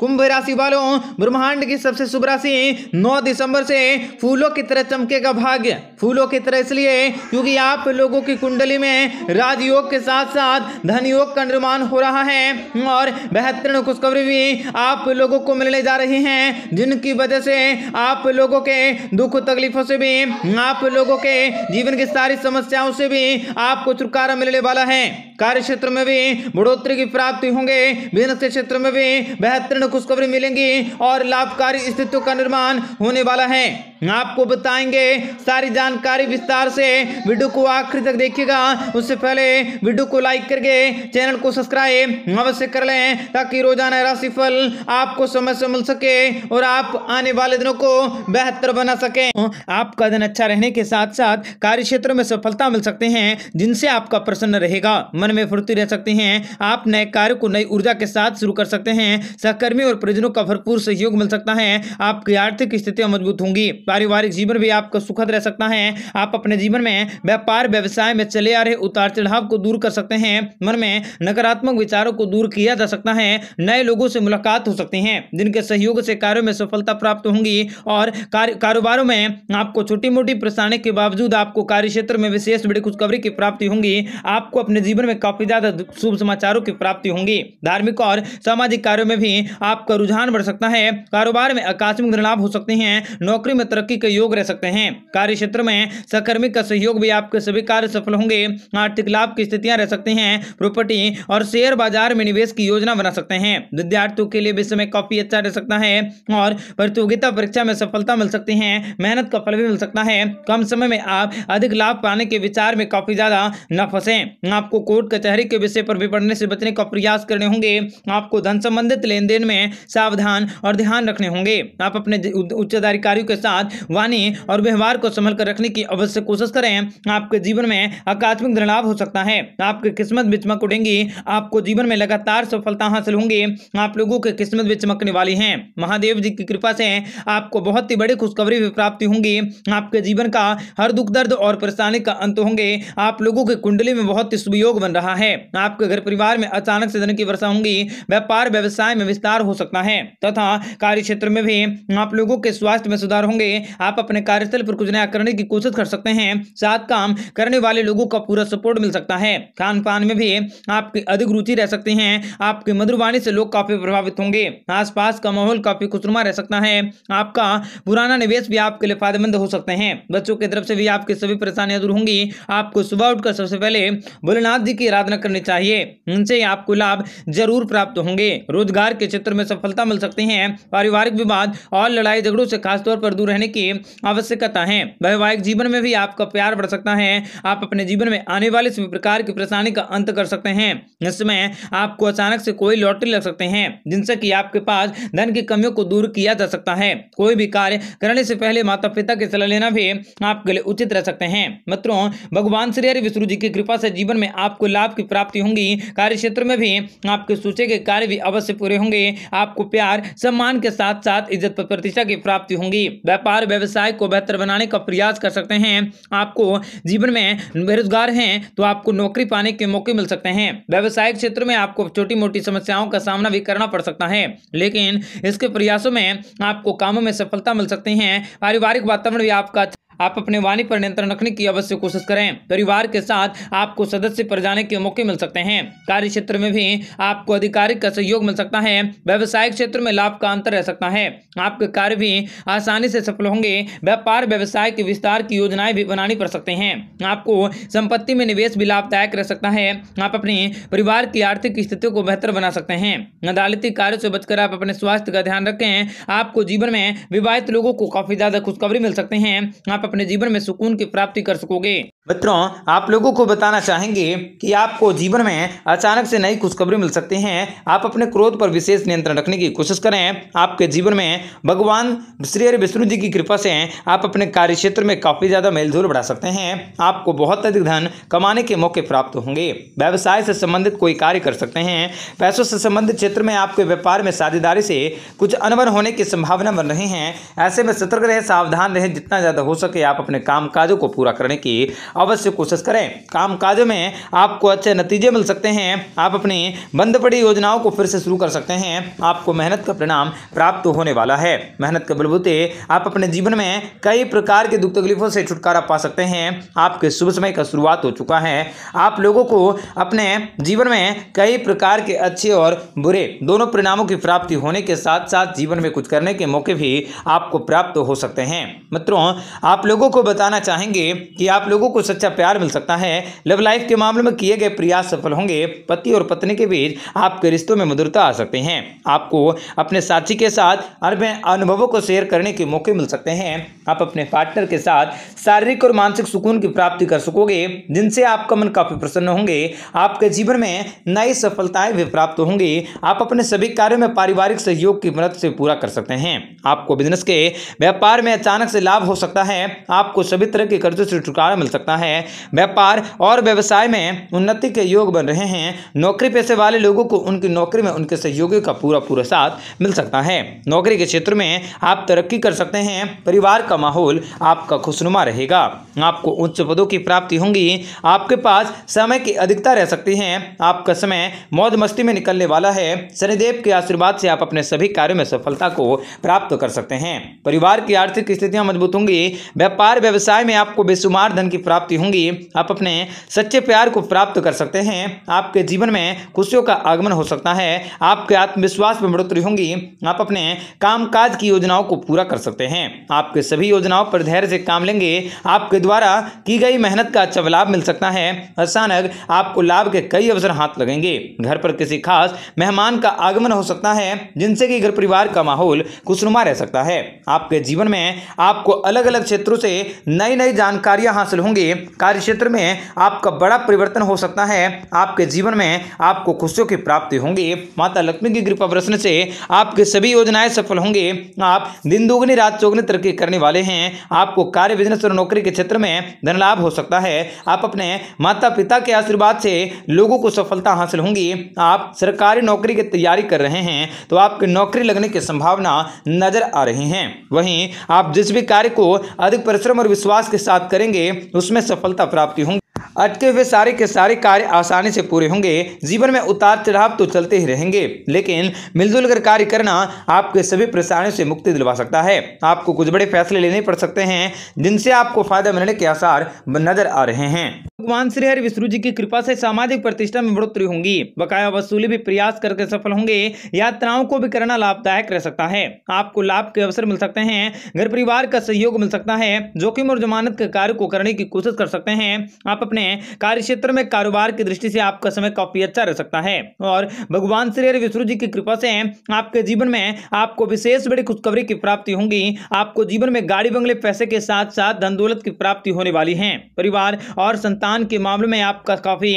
कुंभ राशि वालों ब्रह्मांड की सबसे शुभ राशि 9 दिसंबर से फूलों की तरह चमकेगा भाग्य फूलों की तरह इसलिए क्योंकि आप लोगों की कुंडली में राजयोग के साथ साथ धन योग का निर्माण हो रहा है और बेहतरीन खुशखबरी भी आप लोगों को मिलने जा रही हैं जिनकी वजह से आप लोगों के दुख तकलीफों से भी आप लोगों के जीवन की सारी समस्याओं से भी आपको छुटकारा मिलने वाला है कार्य क्षेत्र में भी बढ़ोतरी की प्राप्ति होंगे बिजनेस के क्षेत्र में भी बेहतरीन खुशखबरी मिलेंगी और लाभकारी स्थितियों का निर्माण होने वाला है आपको बताएंगे सारी जानकारी विस्तार से वीडियो को आखिर तक देखिएगा उससे पहले वीडियो को लाइक करके चैनल को सब्सक्राइब अवश्य कर लें ताकि रोजाना राशिफल आपको समय से मिल सके और आप आने वाले दिनों को बेहतर बना सके आपका दिन अच्छा रहने के साथ साथ कार्य क्षेत्र में सफलता मिल सकते हैं जिनसे आपका प्रसन्न रहेगा मन में फुर्ती रह सकते हैं आप नए कार्य को नई ऊर्जा के साथ शुरू कर सकते हैं सहकर्मी कर्मी और परिजनों का भरपूर सहयोग मिल सकता है आपकी आर्थिक स्थितियां मजबूत होंगी पारिवारिक जीवन भी आपका सुखद रह सकता है आप अपने जीवन में व्यापार व्यवसाय में चले आ रहे उतार चढ़ाव को दूर कर सकते हैं मन में नकारात्मक विचारों को दूर किया जा सकता है नए लोगों से मुलाकात हो सकती है जिनके सहयोग से कार्यो में सफलता प्राप्त होंगी और कारोबारों में आपको छोटी मोटी परेशानी के बावजूद आपको कार्य क्षेत्र में विशेष बड़ी खुशखबरी की प्राप्ति होंगी आपको अपने जीवन में काफी ज्यादा शुभ समाचारों की प्राप्ति होंगी धार्मिक और सामाजिक कार्यों में भी आपका रुझान बढ़ सकता है कारोबार में आकस्मिक लाभ हो सकते हैं नौकरी में तरक्की के योग रह सकते हैं कार्य क्षेत्र में सहकर्मी का सहयोग भी आपके सभी कार्य सफल होंगे आर्थिक लाभ की स्थितियाँ रह सकती हैं प्रॉपर्टी और शेयर बाजार में निवेश की योजना बना सकते हैं विद्यार्थियों के लिए भी समय काफी अच्छा रह सकता है और प्रतियोगिता परीक्षा में सफलता मिल सकती है मेहनत का फल भी मिल सकता है कम समय में आप अधिक लाभ पाने के विचार में काफी ज्यादा न फंसे आपको कोर्ट कचहरी के विषय पर भी पढ़ने से बचने का प्रयास करने होंगे आपको धन संबंधित लेन देन में हैं सावधान और ध्यान रखने होंगे आप अपने उच्च अधिकारियों के साथ वाणी और व्यवहार को संभल कर रखने की अवश्य कोशिश करें आपके जीवन में आकस्मिक धन हो सकता है आपकी किस्मत चमक उठेंगी आपको जीवन में लगातार सफलता हासिल होंगी आप लोगों की किस्मत भी चमकने वाली है महादेव जी की कृपा से आपको बहुत ही बड़ी खुशखबरी भी प्राप्ति होंगी आपके जीवन का हर दुख दर्द और परेशानी का अंत होंगे आप लोगों की कुंडली में बहुत ही सुयोग बन रहा है आपके घर परिवार में अचानक से धन की वर्षा होंगी व्यापार व्यवसाय में विस्तार हो सकता है तथा कार्य क्षेत्र में भी आप लोगों के स्वास्थ्य में सुधार होंगे आप अपने कार्यस्थल पर कुछ नया करने की कोशिश कर सकते हैं साथ काम करने वाले लोगों का पूरा सपोर्ट मिल सकता है खान पान में भी आपकी अधिक रुचि रह सकती है आपकी मधुरवाणी से लोग काफी प्रभावित होंगे आसपास का माहौल काफी खुशनुमा रह सकता है आपका पुराना निवेश भी आपके लिए फायदेमंद हो सकते हैं बच्चों की तरफ से भी आपकी सभी परेशानियां दूर होंगी आपको सुबह उठकर सबसे पहले भोलेनाथ जी की आराधना करनी चाहिए उनसे आपको लाभ जरूर प्राप्त होंगे रोजगार के क्षेत्र में सफलता मिल सकती है पारिवारिक विवाद और लड़ाई झगड़ों से खासतौर पर दूर रहने की आवश्यकता है वैवाहिक जीवन में भी आपका प्यार बढ़ सकता है आप अपने जीवन में आने वाले सभी प्रकार की परेशानी का अंत कर सकते हैं इसमें आपको अचानक से कोई लॉटरी लग सकते हैं जिनसे कि आपके पास धन की कमियों को दूर किया जा सकता है कोई भी कार्य करने से पहले माता पिता की सलाह लेना भी आपके लिए उचित रह सकते हैं मित्रों भगवान श्री हरि विष्णु जी की कृपा से जीवन में आपको लाभ की प्राप्ति होंगी कार्य क्षेत्र में भी आपके सोचे के कार्य भी अवश्य पूरे होंगे आपको प्यार सम्मान के साथ साथ इज्जत प्रतिष्ठा की प्राप्ति होंगी व्यापार व्यवसाय को बेहतर बनाने का प्रयास कर सकते हैं आपको जीवन में बेरोजगार हैं तो आपको नौकरी पाने के मौके मिल सकते हैं व्यवसाय क्षेत्र में आपको छोटी मोटी समस्याओं का सामना भी करना पड़ सकता है लेकिन इसके प्रयासों में आपको कामों में सफलता मिल सकती है पारिवारिक वातावरण भी आपका अच्छा आप अपने वाणी पर नियंत्रण रखने की अवश्य कोशिश करें परिवार के साथ आपको सदस्य पर जाने के मौके मिल सकते हैं कार्य क्षेत्र में भी आपको आधिकारिक का सहयोग मिल सकता है व्यवसायिक क्षेत्र में लाभ का अंतर रह सकता है आपके कार्य भी आसानी से सफल होंगे व्यापार व्यवसाय के विस्तार की योजनाएं भी बनानी पड़ सकते हैं आपको संपत्ति में निवेश भी लाभदायक रह सकता है आप अपने परिवार की आर्थिक स्थिति को बेहतर बना सकते हैं अदालती कार्यों से बचकर आप अपने स्वास्थ्य का ध्यान रखें आपको जीवन में विवाहित लोगों को काफी ज्यादा खुशखबरी मिल सकते हैं आप अपने जीवन में सुकून की प्राप्ति कर सकोगे मित्रों आप लोगों को बताना चाहेंगे कि आपको जीवन में अचानक से नई खुशखबरी मिल सकती हैं आप अपने क्रोध पर विशेष नियंत्रण रखने की कोशिश करें आपके जीवन में भगवान श्री हरि विष्णु जी की कृपा से आप अपने कार्य क्षेत्र में काफ़ी ज़्यादा मेलजोल बढ़ा सकते हैं आपको बहुत अधिक धन कमाने के मौके प्राप्त होंगे व्यवसाय से संबंधित कोई कार्य कर सकते हैं पैसों से संबंधित क्षेत्र में आपके व्यापार में साझेदारी से कुछ अनवर होने की संभावना बन रही हैं ऐसे में सतर्क रहें सावधान रहें जितना ज़्यादा हो सके आप अपने काम को पूरा करने की अवश्य कोशिश करें काम काज में आपको अच्छे नतीजे मिल सकते हैं आप अपनी बंद पड़ी योजनाओं को फिर से शुरू कर सकते हैं आपको मेहनत का परिणाम प्राप्त होने वाला है मेहनत के बलबूते आप अपने जीवन में कई प्रकार के दुख तकलीफों से छुटकारा पा सकते हैं आपके शुभ समय का शुरुआत हो चुका है आप लोगों को अपने जीवन में कई प्रकार के अच्छे और बुरे दोनों परिणामों की प्राप्ति होने के साथ साथ जीवन में कुछ करने के मौके भी आपको प्राप्त हो सकते हैं मित्रों आप लोगों को बताना चाहेंगे कि आप लोगों को सच्चा प्यार मिल सकता है लव लाइफ के मामले में किए गए प्रयास सफल होंगे पति और पत्नी के बीच आपके रिश्तों में मधुरता आ सकते हैं आपको अपने साथी के साथ अपने अनुभवों को शेयर करने के मौके मिल सकते हैं आप अपने पार्टनर के साथ शारीरिक और मानसिक सुकून की प्राप्ति कर सकोगे जिनसे आपका मन काफी प्रसन्न होंगे आपके जीवन में नई सफलताएं भी प्राप्त होंगी आप अपने सभी कार्यों में पारिवारिक सहयोग की मदद से पूरा कर सकते हैं आपको बिजनेस के व्यापार में अचानक से लाभ हो सकता है आपको सभी तरह के कर्जों से छुटकारा मिल सकता है रहा है व्यापार और व्यवसाय में उन्नति के योग बन रहे हैं नौकरी पैसे वाले लोगों को उनकी नौकरी में उनके सहयोगियों का पूरा पूरा साथ मिल सकता है नौकरी के क्षेत्र में आप तरक्की कर सकते हैं परिवार का माहौल आपका खुशनुमा रहेगा आपको उच्च पदों की प्राप्ति होंगी आपके पास समय की अधिकता रह सकती है आपका समय मौज मस्ती में निकलने वाला है शनिदेव के आशीर्वाद से आप अपने सभी कार्यों में सफलता को प्राप्त कर सकते हैं परिवार की आर्थिक स्थितियां मजबूत होंगी व्यापार व्यवसाय में आपको बेसुमार धन की प्राप्ति प्राप्ति होंगी आप अपने सच्चे प्यार को प्राप्त कर सकते हैं आपके जीवन में खुशियों का आगमन हो सकता है आपके आत्मविश्वास में बढ़ोतरी होंगी आप अपने कामकाज की योजनाओं को पूरा कर सकते हैं आपके सभी योजनाओं पर धैर्य से काम लेंगे आपके द्वारा की गई मेहनत का अच्छा लाभ मिल सकता है अचानक आपको लाभ के कई अवसर हाथ लगेंगे घर पर किसी खास मेहमान का आगमन हो सकता है जिनसे कि घर परिवार का माहौल खुशनुमा रह सकता है आपके जीवन में आपको अलग अलग क्षेत्रों से नई नई जानकारियां हासिल होंगी कार्य क्षेत्र में आपका बड़ा परिवर्तन हो सकता है आपके जीवन में आपको खुशियों की प्राप्ति होंगी माता लक्ष्मी की कृपा प्रश्न से आपके सभी योजनाएं सफल होंगे आप दिन दोगुनी रात चौगनी तरक्की करने वाले हैं आपको कार्य बिजनेस और नौकरी के क्षेत्र में धन लाभ हो सकता है आप अपने माता पिता के आशीर्वाद से लोगों को सफलता हासिल होंगी आप सरकारी नौकरी की तैयारी कर रहे हैं तो आपकी नौकरी लगने की संभावना नजर आ रही है वहीं आप जिस भी कार्य को अधिक परिश्रम और विश्वास के साथ करेंगे उसमें इसमें सफलता प्राप्ति होंगी अटके हुए सारे के सारे कार्य आसानी से पूरे होंगे जीवन में उतार चढ़ाव तो चलते ही रहेंगे लेकिन मिलजुल कर कार्य करना आपके सभी परेशानियों से मुक्ति दिलवा सकता है आपको कुछ बड़े फैसले लेने पड़ सकते हैं जिनसे आपको फायदा मिलने के आसार नजर आ रहे हैं भगवान श्री हरि विष्णु जी की कृपा से सामाजिक प्रतिष्ठा में बढ़ोतरी होंगी बकाया वसूली भी प्रयास करके सफल होंगे यात्राओं को भी करना लाभदायक रह सकता है आपको लाभ के अवसर मिल सकते हैं घर परिवार का सहयोग मिल सकता है जोखिम और जमानत के कार्य को करने की कोशिश कर सकते हैं आप अपने हैं कार्य क्षेत्र में कारोबार की दृष्टि से आपका समय काफी अच्छा रह सकता है और भगवान श्री हरि विष्णु जी की कृपा से आपके जीवन में आपको विशेष बड़ी खुशखबरी की प्राप्ति होगी आपको जीवन में गाड़ी बंगले पैसे के साथ साथ धन दौलत की प्राप्ति होने वाली है परिवार और संतान के मामले में आपका काफी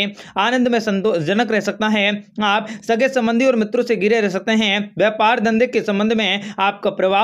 आनंद में संतोषजनक रह सकता है आप सगे संबंधी और मित्रों से गिरे रह सकते हैं व्यापार धंधे के संबंध में आपका प्रभाव